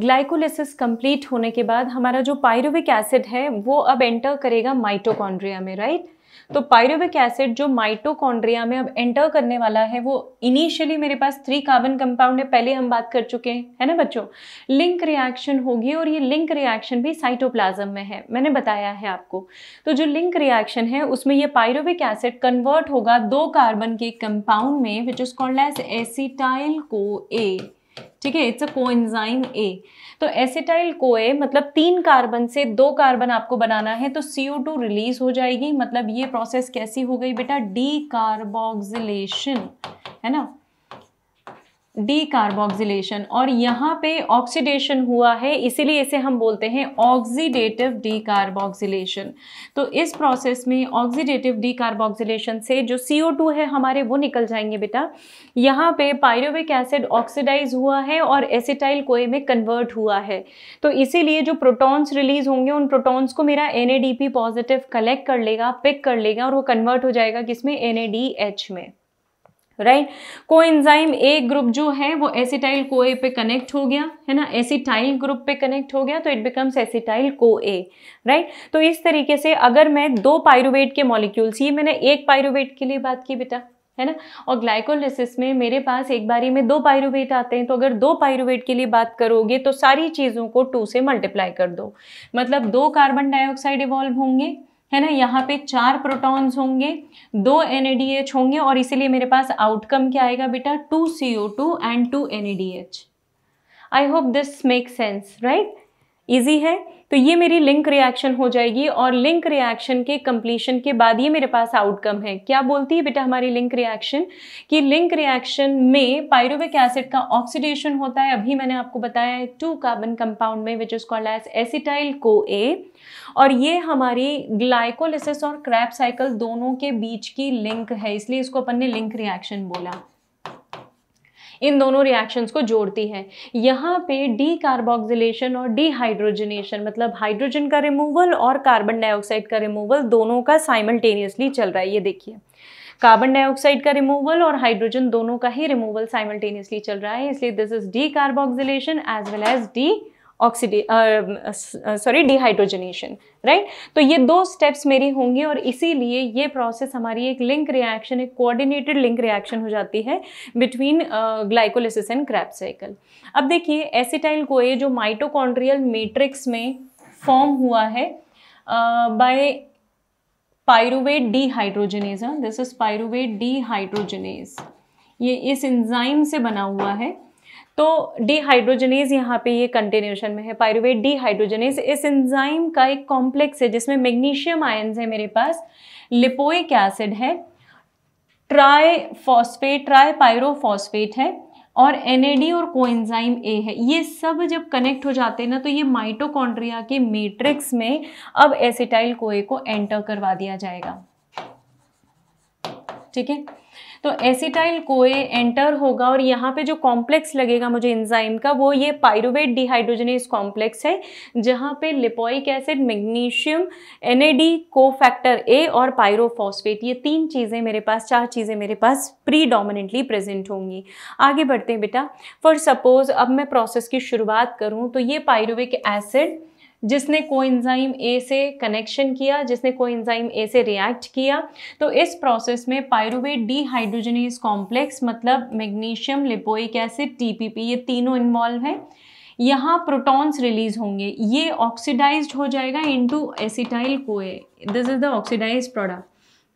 Glycolysis complete होने के बाद हमारा जो पायरोविक एसिड है वो अब एंटर करेगा माइटोकॉन्ड्रिया में राइट तो पायरुविक एसिड जो माइटोकॉन्ड्रिया में अब एंटर करने वाला है वो इनिशियली मेरे पास थ्री कार्बन कंपाउंड है पहले हम बात कर चुके हैं है ना बच्चों लिंक रिएक्शन होगी और ये लिंक रिएक्शन भी साइटोप्लाज्म में है मैंने बताया है आपको तो जो लिंक रिएक्शन है उसमें ये पायरोविक एसिड कन्वर्ट होगा दो कार्बन के कंपाउंड में which is called as acetyl co A ठीक है इट्स अ इनजाइन ए तो एसिटाइल कोए मतलब तीन कार्बन से दो कार्बन आपको बनाना है तो सी टू रिलीज हो जाएगी मतलब ये प्रोसेस कैसी हो गई बेटा डी कार्बोक्सिलेशन है ना डी और यहाँ पे ऑक्सीडेशन हुआ है इसीलिए इसे हम बोलते हैं ऑक्सीडेटिव डीकार्बोक्सिलेशन तो इस प्रोसेस में ऑक्सीडेटिव डी से जो सी है हमारे वो निकल जाएंगे बेटा यहाँ पे पायरोविक एसिड ऑक्सीडाइज हुआ है और एसिटाइल कोए में कन्वर्ट हुआ है तो इसीलिए जो प्रोटॉन्स रिलीज होंगे उन प्रोटॉन्स को मेरा एन पॉजिटिव कलेक्ट कर लेगा पिक कर लेगा और वो कन्वर्ट हो जाएगा किसमें एन में राइट को एंजाइम ए ग्रुप जो है वो एसिटाइल को ए पे कनेक्ट हो गया है ना एसिटाइल ग्रुप पे कनेक्ट हो गया तो it becomes acetyl A right तो इस तरीके से अगर मैं दो पायरुवेट के मॉलिक्यूल्स ये मैंने एक पायरुवेट के लिए बात की बेटा है ना और ग्लाइकोलिसिस में मेरे पास एक बारी में दो पायरुवेट आते हैं तो अगर दो पायरुवेट के लिए बात करोगे तो सारी चीज़ों को टू से मल्टीप्लाई कर दो मतलब दो कार्बन डाइऑक्साइड इवॉल्व होंगे है ना यहाँ पे चार प्रोटॉन्स होंगे दो एन होंगे और इसीलिए मेरे पास आउटकम क्या आएगा बेटा two C two and two N I hope this make sense right easy है तो ये मेरी लिंक रिएक्शन हो जाएगी और लिंक रिएक्शन के कंप्लीशन के बाद ये मेरे पास आउटकम है क्या बोलती है बेटा हमारी लिंक रिएक्शन कि लिंक रिएक्शन में पायरोविक एसिड का ऑक्सीडेशन होता है अभी मैंने आपको बताया है टू कार्बन कंपाउंड में which is called as acetyl co A और ये हमारी ग्लाइकोलिसिस और क्रैप साइकिल दोनों के बीच की लिंक है इसलिए इसको अपन ने लिंक रिएक्शन बोला इन दोनों रिएक्शंस को जोड़ती है यहाँ पे डी कार्बोक्सिलेशन और डीहाइड्रोजनेशन मतलब हाइड्रोजन का रिमूवल और कार्बन डाइऑक्साइड का रिमूवल दोनों का साइमल्टेनियसली चल रहा है ये देखिए कार्बन डाइऑक्साइड का रिमूवल और हाइड्रोजन दोनों का ही रिमूवल साइमल्टेनियसली चल रहा है इसलिए this is decarboxylation as well as de oxide sorry dehydrogenation right तो ये दो स्टेप्स मेरी होंगी और इसीलिए ये प्रोसेस हमारी एक लिंक रिएक्शन एक कोऑर्डिनेटेड लिंक रिएक्शन हो जाती है between glycolysis and Krebs cycle अब देखिए एसिटाइल कोए जो माइटोकॉन्ड्रियल मेट्रिक्स में फॉर्म हुआ है by pyruvate dehydrogenase this is pyruvate dehydrogenase ये इस इंजाइम से बना हुआ है तो डिहाइड्रोजनेज यहाँ पे ये कंटिन्यूशन में है पायरुवेट डिहाइड्रोजनेज इस एंजाइम का एक कॉम्प्लेक्स है जिसमें मैग्नीशियम आयन्स है मेरे पास लिपोइक एसिड है ट्राईफॉस्फेट ट्राईपायरोफॉस्फेट है और एन और कोएंजाइम ए है ये सब जब कनेक्ट हो जाते हैं ना तो ये माइटोकॉन्ड्रिया के मेट्रिक्स में अब एसिटाइल कोए को एंटर करवा दिया जाएगा ठीक है तो एसिटाइल कोए एंटर होगा और यहाँ पे जो कॉम्प्लेक्स लगेगा मुझे इंजाइम का वो ये पायरुवेट डिहाइड्रोजनेस कॉम्प्लेक्स है जहाँ पे lipoic acid magnesium NAD cofactor A और पायरोफॉस्फेट ये तीन चीज़ें मेरे पास चार चीज़ें मेरे पास प्रीडोमिनेंटली प्रेजेंट होंगी आगे बढ़ते हैं बेटा फॉर सपोज़ अब मैं प्रोसेस की शुरुआत करूँ तो ये पायरुविक एसिड जिसने कोइंजाइम ए से कनेक्शन किया जिसने कोइंजाइम ए से रिएक्ट किया तो इस प्रोसेस में पायरुवेट डीहाइड्रोजनेज कॉम्प्लेक्स मतलब मैग्नीशियम लिपोइक एसिड टीपीपी ये तीनों इन्वॉल्व हैं यहाँ प्रोटॉन्स रिलीज होंगे ये ऑक्सीडाइज हो जाएगा into acetyl CoA this is the oxidise product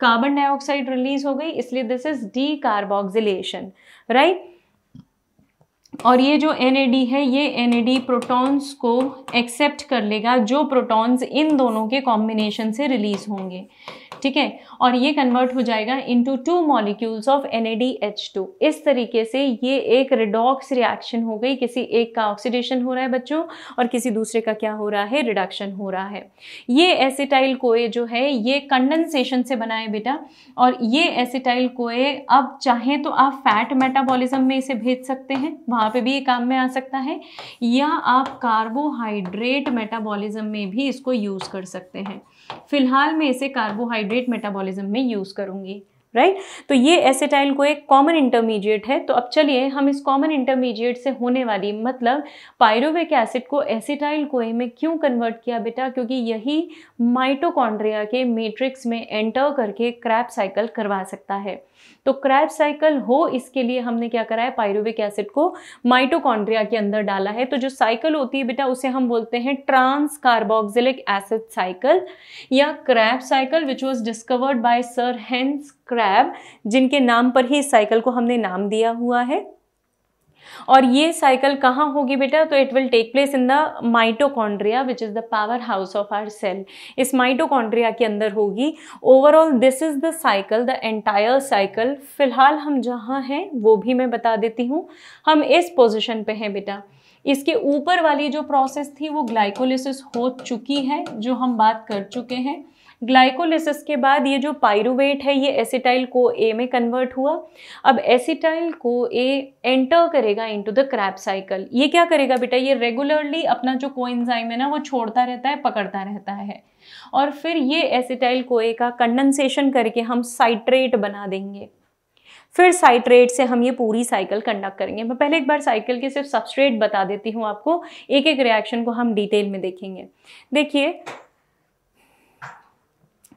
carbon dioxide release हो गई इसलिए this is decarboxylation right और ये जो एन है ये एन प्रोटॉन्स को एक्सेप्ट कर लेगा जो प्रोटॉन्स इन दोनों के कॉम्बिनेशन से रिलीज होंगे ठीक है और ये कन्वर्ट हो जाएगा into two molecules of N इस तरीके से ये एक रिडॉक्स रिएक्शन हो गई किसी एक का ऑक्सीडेशन हो रहा है बच्चों और किसी दूसरे का क्या हो रहा है रिडक्शन हो रहा है ये एसिटाइल कोए जो है ये कंडेंसेशन से बनाए बेटा और ये एसिटाइल कोए अब चाहें तो आप फैट मेटाबॉलिज्म में इसे भेज सकते हैं वहाँ पर भी ये काम में आ सकता है या आप कार्बोहाइड्रेट मेटाबॉलिज्म में भी इसको यूज़ कर सकते हैं फिलहाल मैं इसे कार्बोहाइड्रेट मेटाबॉलिज्म में यूज़ करूँगी राइट right? तो ये एसेटाइल को एक कॉमन इंटरमीडिएट है तो अब चलिए हम इस कॉमन इंटरमीडिएट से होने वाली मतलब पायरोविक एसिड को एसेटाइल कोए में क्यों कन्वर्ट किया बेटा क्योंकि यही माइटोकॉन्ड्रिया के मैट्रिक्स में एंटर करके क्रैप साइकिल करवा सकता है तो क्रैप साइकिल हो इसके लिए हमने क्या करा है पायरुविक एसिड को माइटोकॉन्ड्रिया के अंदर डाला है तो जो साइकिल होती है बेटा उसे हम बोलते हैं ट्रांस कार्बोक्सिलिक एसिड साइकिल या Krebs cycle which was discovered by sir Hans Krebs जिनके नाम पर ही इस साइकिल को हमने नाम दिया हुआ है और ये साइकिल कहाँ होगी बेटा तो it will take place in the mitochondria which is the power house of our cell इस माइटोकॉन्ड्रिया के अंदर होगी overall this is the cycle the entire cycle फ़िलहाल हम जहाँ हैं वो भी मैं बता देती हूँ हम इस पोजिशन पे हैं बेटा इसके ऊपर वाली जो प्रोसेस थी वो ग्लाइकोलिसिस हो चुकी है जो हम बात कर चुके हैं ग्लाइकोलिसिस के बाद ये जो पायरुवेट है ये एसिटाइल को ए में कन्वर्ट हुआ अब एसिटाइल को ए एंटर करेगा इनटू द क्रैप साइकिल ये क्या करेगा बेटा ये रेगुलरली अपना जो कोइंजाइम है ना वो छोड़ता रहता है पकड़ता रहता है और फिर ये एसिटाइल ए का कंडेंसेशन करके हम साइट्रेट बना देंगे फिर साइट्रेट से हम ये पूरी साइकिल कंडक्ट करेंगे मैं पहले एक बार साइकिल के सिर्फ सबस्ट्रेट बता देती हूँ आपको एक एक रिएक्शन को हम डिटेल में देखेंगे देखिए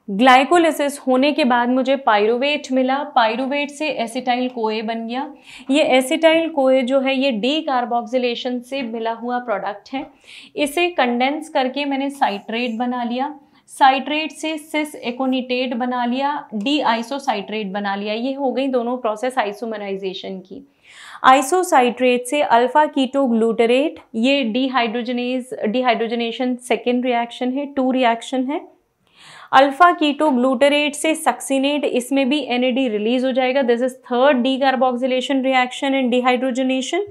ग्लाइकोलिसिस होने के बाद मुझे पायरोवेट मिला पायरोवेट से एसिटाइल कोए बन गया ये एसिटाइल कोए जो है ये डी कार्बोक्सिलेशन से मिला हुआ प्रोडक्ट है इसे कंडेंस करके मैंने साइट्रेट बना लिया साइट्रेट से सिस एकोनिटेट बना लिया डी आइसोसाइट्रेट बना लिया ये हो गई दोनों प्रोसेस आइसोमराइजेशन की आइसोसाइट्रेट से अल्फा कीटो ग्लूटरेट ये डिहाइड्रोजनेज डिहाइड्रोजनेशन सेकेंड रिएक्शन है टू रिएक्शन है अल्फा कीटो ग्लूटरेट से सक्सिनेट इसमें भी एन रिलीज हो जाएगा this is third decarboxylation reaction and dehydrogenation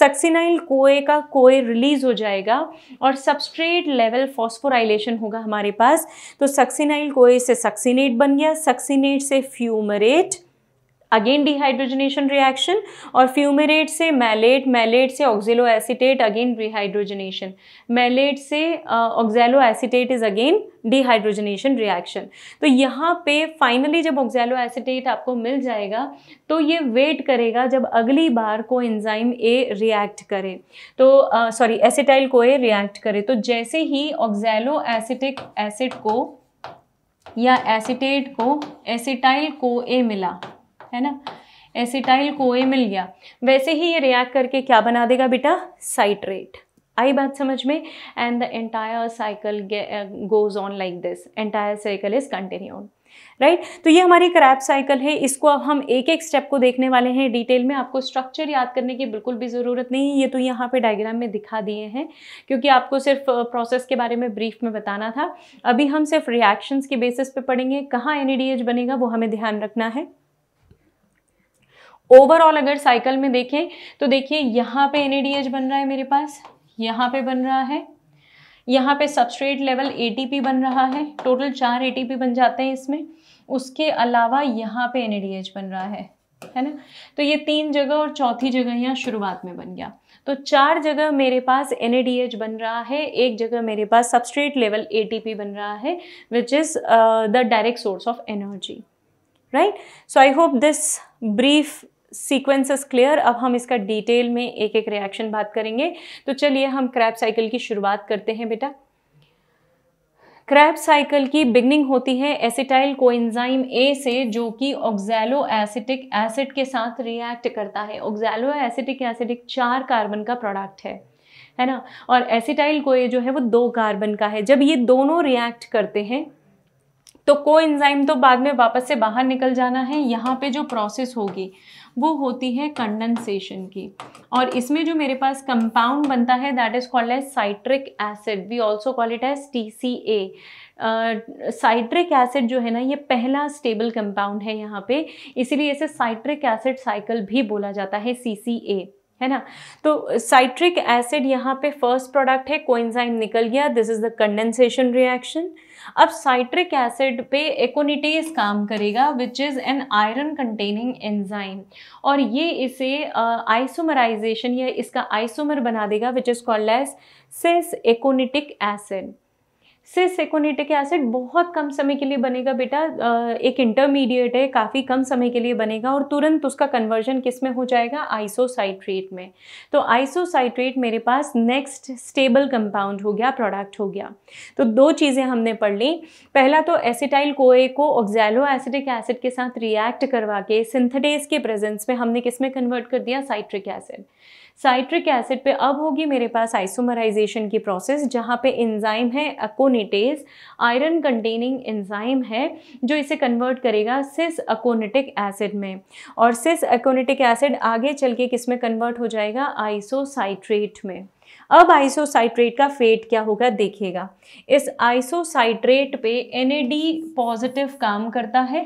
succinyl CoA का कोए रिलीज हो जाएगा और सबस्ट्रेट लेवल फॉस्फोराइलेशन होगा हमारे पास तो सक्सिनाइल कोए से सक्सिनेट बन गया सक्सिनेट से फ्यूमरेट अगेन डिहाइड्रोजनेशन रिएक्शन और फ्यूमेरेट से मैलेट मैलेट से oxaloacetate again rehydrogenation malate से oxaloacetate is again dehydrogenation reaction तो यहाँ पे फाइनली जब ऑक्जेलो एसिटेट आपको मिल जाएगा तो ये वेट करेगा जब अगली बार को एंजाइम ए रिएक्ट करे तो सॉरी एसिटाइल ए रिएक्ट करे तो जैसे ही ऑक्जेलो एसिटिक एसिड को या एसिटेट को एसिटाइल को ए मिला है ना एसिटाइल कोए मिल गया वैसे ही ये रिएक्ट करके क्या बना देगा बेटा साइट्रेट आई बात समझ में and the entire cycle goes on like this entire cycle is continue right तो ये हमारी क्रैप साइकिल है इसको अब हम एक एक स्टेप को देखने वाले हैं डिटेल में आपको स्ट्रक्चर याद करने की बिल्कुल भी ज़रूरत नहीं ये तो यहाँ पे डायग्राम में दिखा दिए हैं क्योंकि आपको सिर्फ प्रोसेस uh, के बारे में ब्रीफ में बताना था अभी हम सिर्फ रिएक्शंस के बेसिस पे पढ़ेंगे कहाँ एन e बनेगा वो हमें ध्यान रखना है ओवरऑल अगर साइकिल में देखें तो देखिए यहाँ पे एनएडीएच बन रहा है मेरे पास यहाँ पे बन रहा है यहाँ पे सबस्ट्रेट लेवल एटीपी बन रहा है टोटल चार एटीपी बन जाते हैं इसमें उसके अलावा यहाँ पे एनएडीएच बन रहा है है ना तो ये तीन जगह और चौथी जगह यहाँ शुरुआत में बन गया तो चार जगह मेरे पास एनएडीएच बन रहा है एक जगह मेरे पास सबस्ट्रेट लेवल ए बन रहा है which is the direct source of energy right so I hope this brief sequence is clear अब हम इसका डिटेल में एक एक रिएक्शन बात करेंगे तो चलिए हम क्रैप साइकिल की शुरुआत करते हैं बेटा क्रैप साइकिल की बिगनिंग होती है एसिटाइल कोएंजाइम ए से जो कि ऑक्जैलो एसिटिक एसिड के साथ रिएक्ट करता है ऑक्जैलो एसिटिक एसिड एक चार कार्बन का प्रोडक्ट है है ना और एसिटाइल कोए जो है वो दो कार्बन का है जब ये दोनों रिएक्ट करते हैं तो को इन्ज़ाइम तो बाद में वापस से बाहर निकल जाना है यहाँ पे जो प्रोसेस होगी वो होती है कंडेंसेशन की और इसमें जो मेरे पास कंपाउंड बनता है that is called as citric acid we also call it as T C A citric acid जो है ना ये पहला स्टेबल कंपाउंड है यहाँ पे इसीलिए इसे साइट्रिक एसिड साइकिल भी बोला जाता है सी सी ए है ना तो साइट्रिक एसिड यहाँ पे फर्स्ट प्रोडक्ट है कोइंजाइम निकल गया this is the condensation reaction अब साइट्रिक एसिड पे एकोनिटेज काम करेगा which is an iron containing enzyme और ये इसे आइसोमराइजेशन uh, या इसका आइसोमर बना देगा which is called as cis aconitic acid से सेकोनेटिक एसिड बहुत कम समय के लिए बनेगा बेटा एक इंटरमीडिएट है काफ़ी कम समय के लिए बनेगा और तुरंत उसका कन्वर्जन किस में हो जाएगा आइसोसाइट्रेट में तो आइसोसाइट्रेट मेरे पास नेक्स्ट स्टेबल कंपाउंड हो गया प्रोडक्ट हो गया तो दो चीज़ें हमने पढ़ ली पहला तो एसिटाइल कोए को ऑक्जैलो एसिटिक एसिड के साथ रिएक्ट करवा के सिंथेटेज के प्रेजेंस में हमने किस में कन्वर्ट कर दिया साइट्रिक एसिड साइट्रिक एसिड पे अब होगी मेरे पास आइसोमराइजेशन की प्रोसेस जहाँ पे इंजाइम है अकोनेटेज आयरन कंटेनिंग इंजाइम है जो इसे कन्वर्ट करेगा सिस अकोनेटिक एसिड में और सिस अकोनिटिक एसिड आगे चल के किस में कन्वर्ट हो जाएगा आइसोसाइट्रेट में अब आइसोसाइट्रेट का फेट क्या होगा देखिएगा इस आइसोसाइट्रेट पे एन पॉजिटिव काम करता है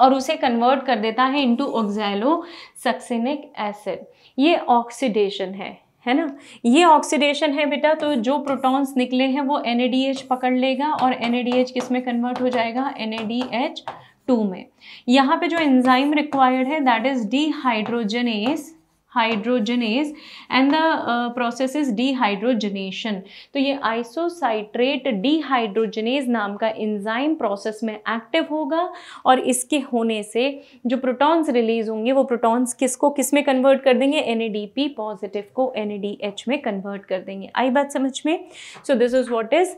और उसे कन्वर्ट कर देता है इनटू ऑक्सैलो सक्सिनिक एसिड ये ऑक्सीडेशन है है ना ये ऑक्सीडेशन है बेटा तो जो प्रोटॉन्स निकले हैं वो एन पकड़ लेगा और एन किस में कन्वर्ट हो जाएगा एन टू में यहाँ पे जो एंजाइम रिक्वायर्ड है that is dehydrogenase hydrogenase and the process is dehydrogenation तो ये आइसोसाइट्रेट dehydrogenase नाम का एंजाइम प्रोसेस में एक्टिव होगा और इसके होने से जो प्रोटॉन्स रिलीज होंगे वो प्रोटॉन्स किसको किस में कन्वर्ट कर देंगे एन पॉजिटिव को एन में कन्वर्ट कर देंगे आई बात समझ में so this is what is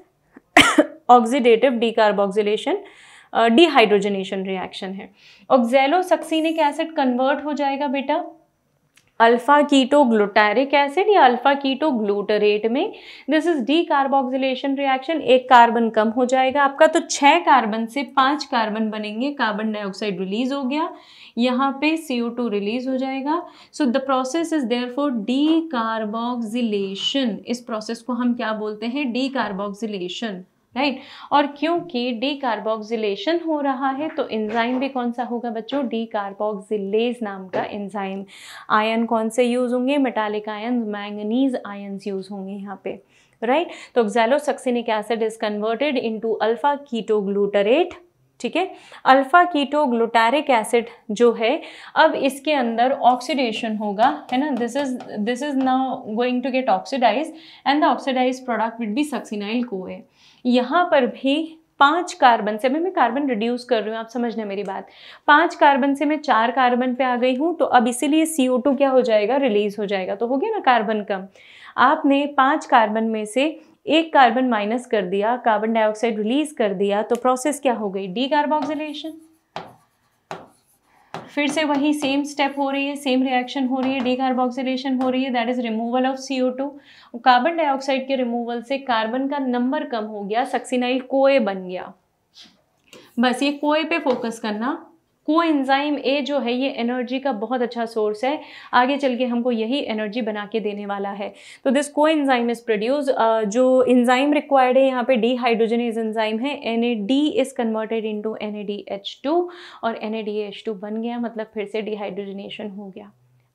oxidative decarboxylation dehydrogenation reaction है ऑक्जेलोसक्सीनिक एसिड कन्वर्ट हो जाएगा बेटा अल्फा कीटो ग्लूटैरिक एसिड या अल्फा कीटो ग्लूटरेट में this is decarboxylation reaction एक कार्बन कम हो जाएगा आपका तो छः कार्बन से पाँच कार्बन बनेंगे कार्बन डाइऑक्साइड रिलीज हो गया यहाँ पे सी ओ टू रिलीज हो जाएगा so the process is therefore decarboxylation इस प्रोसेस को हम क्या बोलते हैं डी कार्बोक्सिलेशन राइट और क्योंकि डीकार्बोक्सिलेशन हो रहा है तो एंजाइम भी कौन सा होगा बच्चों डीकार्बोक्सिलेज नाम का एंजाइम आयन कौन से यूज़ होंगे metallic ion manganese ions use होंगे यहाँ पे राइट right? तो oxalosuccinic acid is converted into alpha ketoglutarate ठीक है अल्फा कीटो ग्लूटारिक एसिड जो है अब इसके अंदर ऑक्सीडेशन होगा है ना this is this is now going to get oxidise and the oxidise product would be succinyl है यहाँ पर भी पांच कार्बन से मैं मैं कार्बन रिड्यूस कर रही हूँ आप समझने मेरी बात पांच कार्बन से मैं चार कार्बन पे आ गई हूँ तो अब इसीलिए सी क्या हो जाएगा रिलीज हो जाएगा तो हो गया ना कार्बन कम आपने पांच कार्बन में से एक कार्बन माइनस कर दिया कार्बन डाइऑक्साइड रिलीज कर दिया तो प्रोसेस क्या हो गई डी कार्बोक्सिलेशन फिर से वही सेम स्टेप हो रही है सेम रिएक्शन हो रही है डीकार्बोक्सिलेशन हो रही है that is removal of C carbon dioxide के रिमूवल से कार्बन का नंबर कम हो गया सक्सिनाइल कोए बन गया बस ये कोए पे फोकस करना को एंजाइम ए जो है ये एनर्जी का बहुत अच्छा सोर्स है आगे चल के हमको यही एनर्जी बना के देने वाला है तो this coenzyme is produce जो इंजाइम रिक्वायर्ड है यहाँ पे डी इज एंजाइम है N A D is converted into N A D H two और N A D H two बन गया मतलब फिर से डिहाइड्रोजनेशन हो गया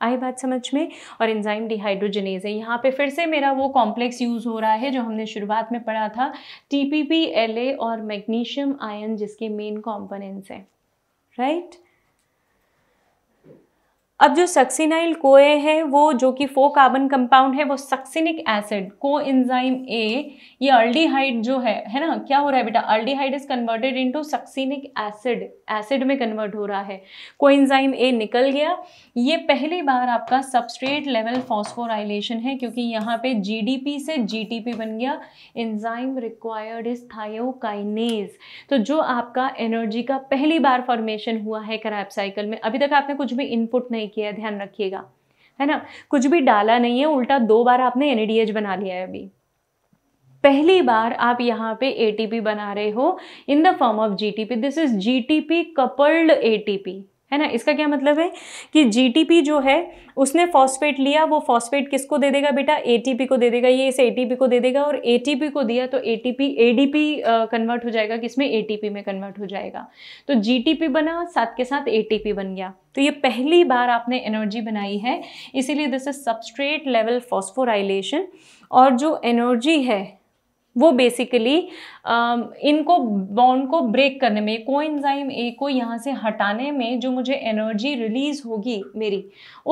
आई बात समझ में और एंजाइम डिहाइड्रोजनेज है यहाँ पे फिर से मेरा वो कॉम्प्लेक्स यूज़ हो रहा है जो हमने शुरुआत में पढ़ा था T P P L A और मैग्नीशियम आयन जिसके मेन कॉम्पोनेंट्स हैं right अब जो सक्सिनाइल कोए है वो जो कि फो कार्बन कंपाउंड है वो succinic acid coenzyme A ये अल्डीहाइड जो है है ना क्या हो रहा है बेटा aldehyde is converted into succinic acid acid में कन्वर्ट हो रहा है को इंजाइम ए निकल गया ये पहली बार आपका सबस्ट्रेट लेवल फॉस्फोराइलेशन है क्योंकि यहाँ पे पी से पी बन गया इंजाइम रिक्वायर्ड इज थाइनेज तो जो आपका एनर्जी का पहली बार फॉर्मेशन हुआ है क्रैप साइकिल में अभी तक आपने कुछ भी इनपुट नहीं किया है ध्यान रखिएगा है ना कुछ भी डाला नहीं है उल्टा दो बार आपने एन e बना लिया है अभी पहली बार आप यहाँ पे ए बना रहे हो in the form of G this is G coupled A है ना इसका क्या मतलब है कि जीटीपी जो है उसने फॉस्फेट लिया वो फॉस्फेट किसको दे देगा बेटा एटीपी को दे देगा ये इसे एटीपी को दे देगा और एटीपी को दिया तो एटीपी एडीपी कन्वर्ट हो जाएगा किसमें एटीपी में कन्वर्ट हो जाएगा तो जीटीपी बना साथ के साथ एटीपी बन गया तो ये पहली बार आपने एनर्जी बनाई है इसीलिए this is substrate level phosphorylation और जो एनर्जी है वो बेसिकली इनको बॉन्ड को ब्रेक करने में कोइंजाइम ए को यहाँ से हटाने में जो मुझे एनर्जी रिलीज होगी मेरी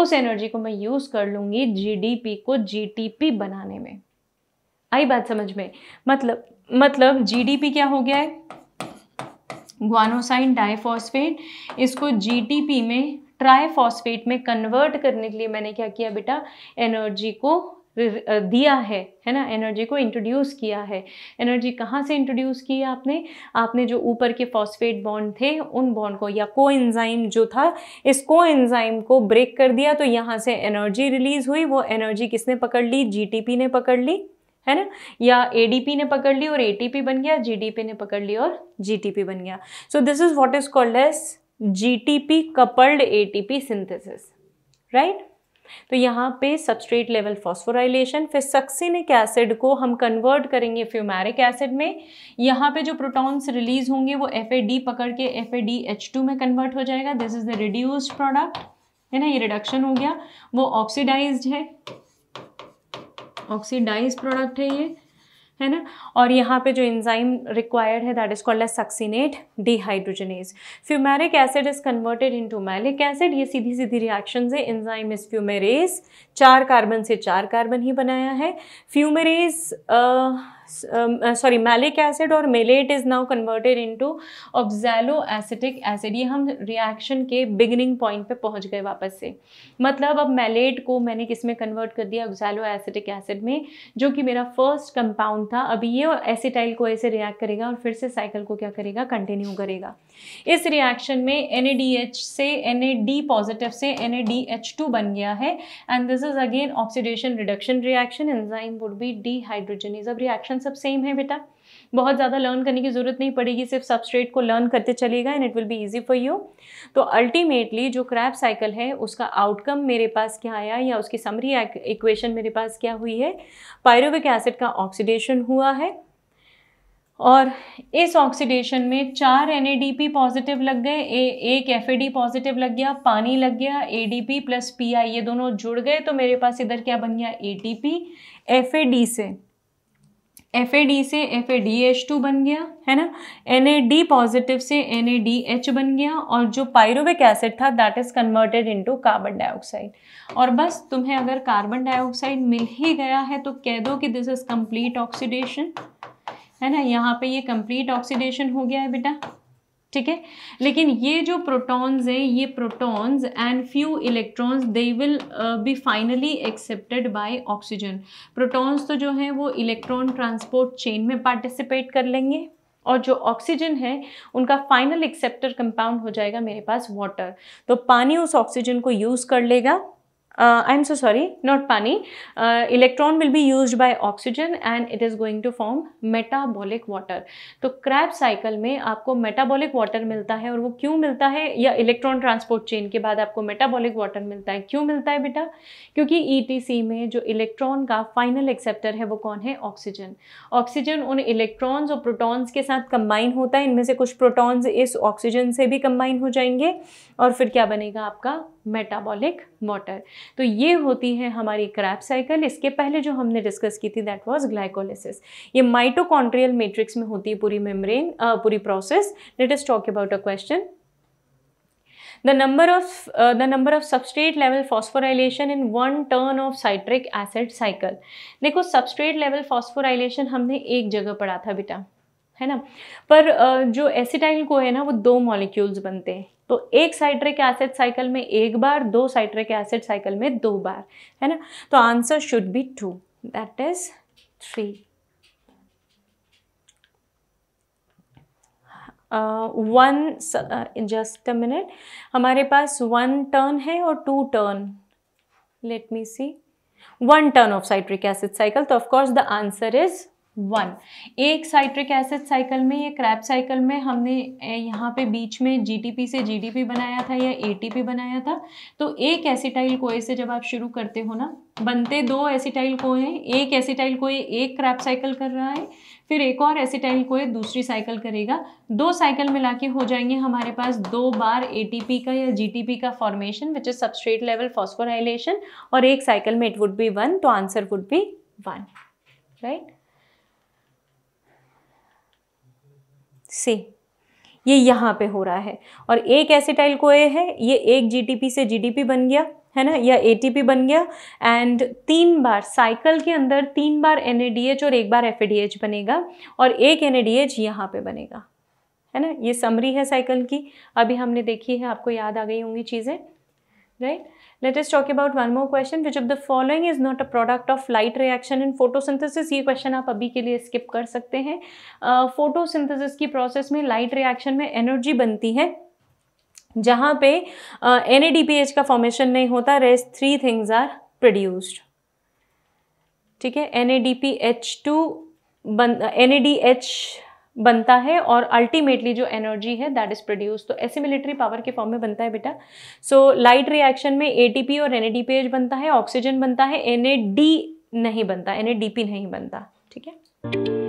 उस एनर्जी को मैं यूज़ कर लूँगी जीडीपी को जीटीपी बनाने में आई बात समझ में मतलब मतलब जीडीपी क्या हो गया है ग्वानोसाइन डाइफॉस्फेट इसको जीटीपी में ट्राईफॉस्फेट में कन्वर्ट करने के लिए मैंने क्या किया बेटा एनर्जी को दिया है है ना एनर्जी को इंट्रोड्यूस किया है एनर्जी कहाँ से इंट्रोड्यूस की आपने आपने जो ऊपर के फॉस्फेट बॉन्ड थे उन बॉन्ड को या को एंजाइम जो था इस को एंजाइम को ब्रेक कर दिया तो यहाँ से एनर्जी रिलीज हुई वो एनर्जी किसने पकड़ ली जीटीपी ने पकड़ ली है ना या एडीपी ने पकड़ ली और एटीपी बन गया जीडीपी ने पकड़ ली और जीटीपी बन गया so this is what is called as GTP coupled ATP synthesis right तो यहाँ पे सबस्ट्रेट लेवल फॉस्फोराइलेशन फिर सक्सिनिक एसिड को हम कन्वर्ट करेंगे फ्यूमैरिक एसिड में यहाँ पे जो प्रोटॉन्स रिलीज होंगे वो एफ पकड़ के एफ में कन्वर्ट हो जाएगा this is the reduced product है ना ये रिडक्शन हो गया वो ऑक्सीडाइज है ऑक्सीडाइज प्रोडक्ट है ये है ना और यहाँ पे जो इंजाइम रिक्वायर्ड है that is called as succinate dehydrogenase fumaric acid is converted into malic acid ये सीधी सीधी रिएक्शन है इंजाइम इज फ्यूमेरेज चार कार्बन से चार कार्बन ही बनाया है फ्यूमेरेज सॉरी मैलिक एसिड और malate is now converted into oxaloacetic acid ये हम रिएक्शन के बिगनिंग पॉइंट पे पहुंच गए वापस से मतलब अब मैलेट को मैंने किस में कन्वर्ट कर दिया ऑब्जैलो एसिटिक एसिड में जो कि मेरा फर्स्ट कंपाउंड था अभी ये एसिटाइल को ऐसे रिएक्ट करेगा और फिर से साइकिल को क्या करेगा कंटिन्यू करेगा इस रिएक्शन में एन से एन पॉजिटिव से एन बन गया है and this is again oxidation reduction reaction enzyme would be dehydrogenase अब रिएक्शन सब सेम है बेटा बहुत ज़्यादा लर्न करने की ज़रूरत नहीं पड़ेगी सिर्फ सबस्ट्रेट को लर्न करते चलेगा and it will be easy for you तो अल्टीमेटली जो क्रैप साइकिल है उसका आउटकम मेरे पास क्या आया या उसकी समरी इक्वेशन मेरे पास क्या हुई है पायरोविक एसिड का ऑक्सीडेशन हुआ है और इस ऑक्सीडेशन में चार एन पॉजिटिव लग गए ए, एक एफ पॉजिटिव लग गया पानी लग गया ए प्लस पी ये दोनों जुड़ गए तो मेरे पास इधर क्या बन गया ए टी से एफ से एफ बन गया है ना एन पॉजिटिव से एन बन गया और जो पायरोविक एसिड था that is converted into carbon dioxide और बस तुम्हें अगर कार्बन डाइऑक्साइड मिल ही गया है तो कह दो कि दिस इज़ कंप्लीट ऑक्सीडेशन है ना यहाँ पे ये कंप्लीट ऑक्सीडेशन हो गया है बेटा ठीक है लेकिन ये जो प्रोटॉन्स हैं ये protons and few electrons they will be finally accepted by oxygen protons तो जो हैं वो इलेक्ट्रॉन ट्रांसपोर्ट चेन में पार्टिसिपेट कर लेंगे और जो ऑक्सीजन है उनका फाइनल एक्सेप्टर कंपाउंड हो जाएगा मेरे पास वाटर तो पानी उस ऑक्सीजन को यूज़ कर लेगा I am so sorry not pani electron will be use by oxygen and it is going to form metabolic water तो क्रैप साइकिल में आपको मेटाबॉलिक वाटर मिलता है और वो क्यों मिलता है या इलेक्ट्रॉन ट्रांसपोर्ट चेन के बाद आपको मेटाबॉलिक वाटर मिलता है क्यों मिलता है बेटा क्योंकि सी e में जो इलेक्ट्रॉन का फाइनल एक्सेप्टर है वो कौन है ऑक्सीजन ऑक्सीजन उन इलेक्ट्रॉन्स और प्रोटॉन्स के साथ कंबाइन होता है इनमें से कुछ प्रोटॉन्स इस ऑक्सीजन से भी कंबाइन हो जाएंगे और फिर क्या बनेगा आपका मेटाबॉलिक मोटर तो ये होती है हमारी क्रैप साइकिल इसके पहले जो हमने डिस्कस की थी दैट वाज ग्लाइकोलिसिस ये माइटोकॉन्ट्रियल मैट्रिक्स में होती है पूरी मेम्ब्रेन पूरी process let is talk about a question the number of uh, the number of substrate level phosphorylation in one turn of citric acid cycle देखो substrate level phosphorylation हमने एक जगह पढ़ा था बेटा है ना पर uh, जो एसिटाइल को है ना वो दो मॉलिक्यूल्स बनते हैं तो एक साइट्रिक एसिड साइकिल में एक बार दो साइट्रिक एसिड साइकिल में दो बार है ना तो answer should be two that is three one just a minute हमारे पास वन टर्न है और two turn let me see one turn of citric acid cycle तो of course the answer is one एक साइट्रिक एसिड साइकिल में या Krebs cycle में हमने यहाँ पे बीच में जीटीपी से जीडीपी बनाया था या एटीपी बनाया था तो एक एसिटाइल कोए से जब आप शुरू करते हो ना बनते दो एसिटाइल कोए हैं एक एसिटाइल कोए एक क्रैप साइकिल कर रहा है फिर एक और एसिटाइल कोए दूसरी साइकिल करेगा दो साइकिल मिला के हो जाएंगे हमारे पास दो बार ए का या जी का formation which is substrate level phosphorylation और एक साइकिल में इट वुड बी वन तो answer would be one right से ये यहाँ पे हो रहा है और एक एसिटाइल कोए है ये एक जीटीपी से जीडीपी बन गया है ना या एटीपी बन गया एंड तीन बार साइकिल के अंदर तीन बार एनएडीएच और एक बार एफएडीएच बनेगा और एक एनएडीएच यहाँ पे बनेगा है ना ये समरी है साइकिल की अभी हमने देखी है आपको याद आ गई होंगी चीज़ें right let us talk about one more question which of the following is not a product of light reaction in photosynthesis ये question आप अभी के लिए skip कर सकते हैं photosynthesis की process में light reaction में energy बनती है जहाँ पे एन uh, का फॉर्मेशन नहीं होता rest three things are produced ठीक है एन बन एन बनता है और अल्टीमेटली जो एनर्जी है दैट इज़ प्रोड्यूस तो ऐसे मिलिट्री पावर के फॉर्म में बनता है बेटा सो लाइट रिएक्शन में ए और एन बनता है ऑक्सीजन बनता है एनएडी नहीं बनता एन नहीं बनता ठीक है